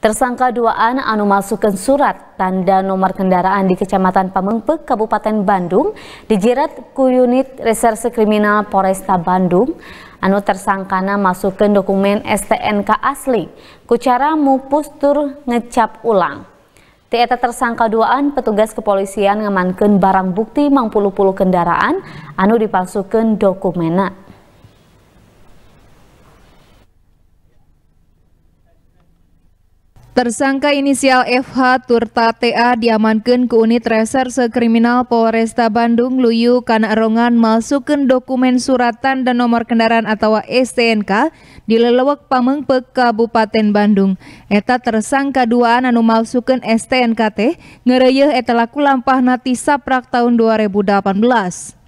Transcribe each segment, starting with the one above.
Tersangka dua anak anu masukkan surat tanda nomor kendaraan di Kecamatan Pamengpek, Kabupaten Bandung, dijerat ku unit reserse kriminal Polresta Bandung. Anu tersangkana masukkan dokumen STNK asli, ku cara mupus tur ngecap ulang. tieta tersangka duaan petugas kepolisian ngamankan barang bukti mang puluh kendaraan anu dipalsukan dokumena. Tersangka inisial FH Turta TA diamankan ke unit reserse kriminal Polresta Bandung Luyu karena erongan masukkan dokumen suratan dan nomor kendaraan atau STNK di lelewek Pamengpek Kabupaten Bandung. Eta tersangka duaan anu malsukeun STNK teh etalaku eta laku lampah nati saprak tahun 2018.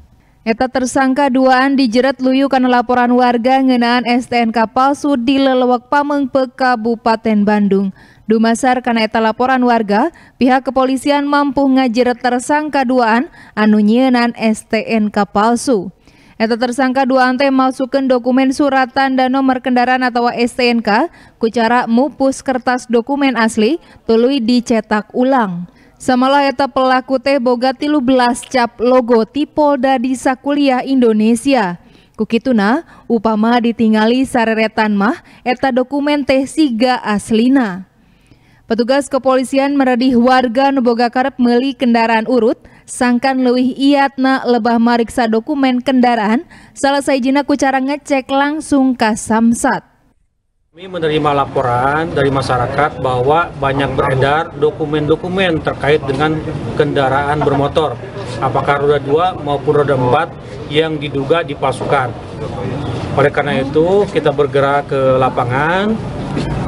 Eta tersangka duaan dijerat luyu karena laporan warga ngenaan STNK palsu di Lelewak Pamengpek Kabupaten Bandung. Dumasar karena eta laporan warga, pihak kepolisian mampu ngajerat tersangka duaan anu nyenan STNK palsu. Eta tersangka dua ante masukkan dokumen suratan dan nomor kendaraan atau STNK, kucara mupus kertas dokumen asli, tului dicetak ulang. Samalah eta pelaku teh boga 13 belas cap logo Tipolda di sakuliah Indonesia. Kukituna, upama ditingali sareretan mah, eta dokumen teh siga aslina. Petugas kepolisian meredih warga nuboga karep meli kendaraan urut, sangkan leuwih iatna lebah mariksa dokumen kendaraan, salah saijina kucara ngecek langsung ke samsat. Kami menerima laporan dari masyarakat bahwa banyak beredar dokumen-dokumen terkait dengan kendaraan bermotor, apakah roda 2 maupun roda 4 yang diduga dipalsukan. Oleh karena itu, kita bergerak ke lapangan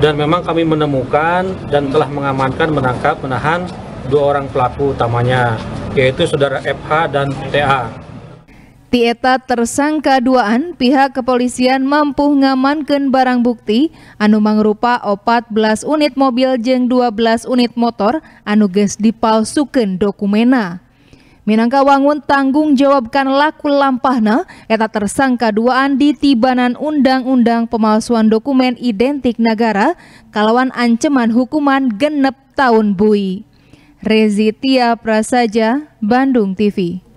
dan memang kami menemukan dan telah mengamankan, menangkap, menahan dua orang pelaku utamanya, yaitu saudara FH dan TA. Tieta tersangka duaan, pihak kepolisian mampu ngamankan barang bukti anu mangrupa 14 unit mobil jeng 12 unit motor anu ges dipalsukan dokumena. Minangka wangun tanggung jawabkan laku lampahna eta tersangka duaan di tibanan Undang-Undang Pemalsuan Dokumen Identik Negara kalawan ancaman hukuman genep tahun bui. Rezitia Prasaja, Bandung TV.